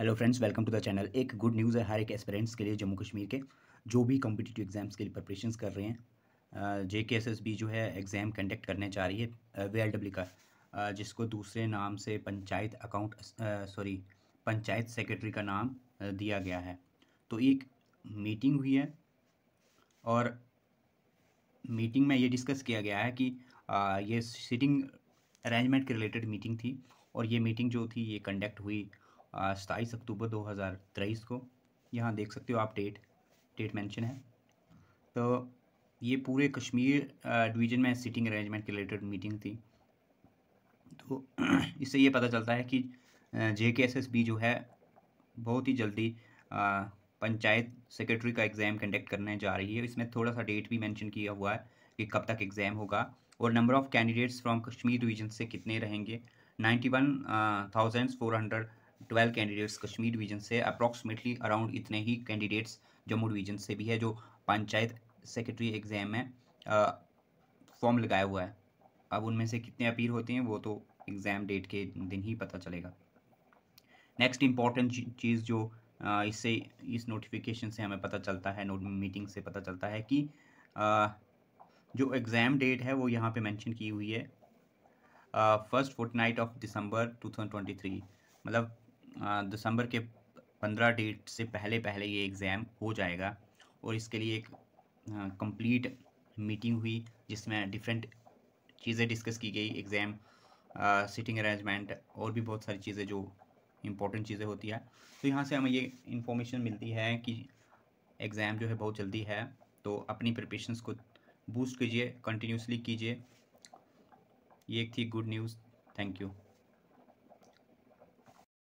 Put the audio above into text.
hello friends welcome to the channel एक good news है हर एक एस्पेरेंट्स के लिए जम्मू कश्मीर के जो भी कॉम्पिटिटिव एग्ज़ाम्स के लिए प्रपरेशन कर रहे हैं जे के एस एस बी जो है एग्ज़ाम कंडक्ट करने जा रही है वे एल डब्ल्यू का जिसको दूसरे नाम से panchayat account sorry panchayat secretary का नाम दिया गया है तो एक मीटिंग हुई है और मीटिंग में ये डिस्कस किया गया है कि ये सिटिंग अरेंजमेंट के रिलेटेड मीटिंग थी और ये मीटिंग जो थी ये कंडक्ट हुई सताईस अक्टूबर 2023 को यहाँ देख सकते हो आप डेट डेट मेंशन है तो ये पूरे कश्मीर डिवीज़न में सिटिंग अरेंजमेंट के रिलेटेड मीटिंग थी तो इससे ये पता चलता है कि जे के एस एस बी जो है बहुत ही जल्दी पंचायत सेक्रेटरी का एग्ज़ाम कंडक्ट करने जा रही है इसमें थोड़ा सा डेट भी मेंशन किया हुआ है कि कब तक एग्ज़ाम होगा और number of candidates from Kashmir division से कितने रहेंगे ninety one thousand four hundred twelve candidates Kashmir division से अप्रॉक्सीमेटली अराउंड इतने ही कैंडिडेट्स जम्मू डिवीजन से भी है जो पंचायत सेक्रेटरी एग्ज़ाम में फॉर्म लगाया हुआ है अब उनमें से कितने अपील होते हैं वो तो एग्ज़ाम डेट के दिन ही पता चलेगा नेक्स्ट इम्पॉर्टेंट चीज़ जो इससे इस नोटिफिकेशन से हमें पता चलता है नोट मीटिंग से पता चलता है कि जो एग्ज़ाम डेट है वो यहाँ पे मेंशन की हुई है फर्स्ट फोर्ट नाइट ऑफ दिसंबर 2023 मतलब दिसंबर के पंद्रह डेट से पहले पहले ये एग्ज़ाम हो जाएगा और इसके लिए एक कंप्लीट मीटिंग हुई जिसमें डिफरेंट चीज़ें डिस्कस की गई एग्ज़ाम सिटिंग अरेंजमेंट और भी बहुत सारी चीज़ें जो इम्पोर्टेंट चीज़ें होती है तो यहाँ से हमें ये इन्फॉर्मेशन मिलती है कि एग्ज़ाम जो है बहुत जल्दी है तो अपनी प्रिपरेशंस को बूस्ट कीजिए कंटिन्यूसली कीजिए ये एक थी गुड न्यूज़ थैंक यू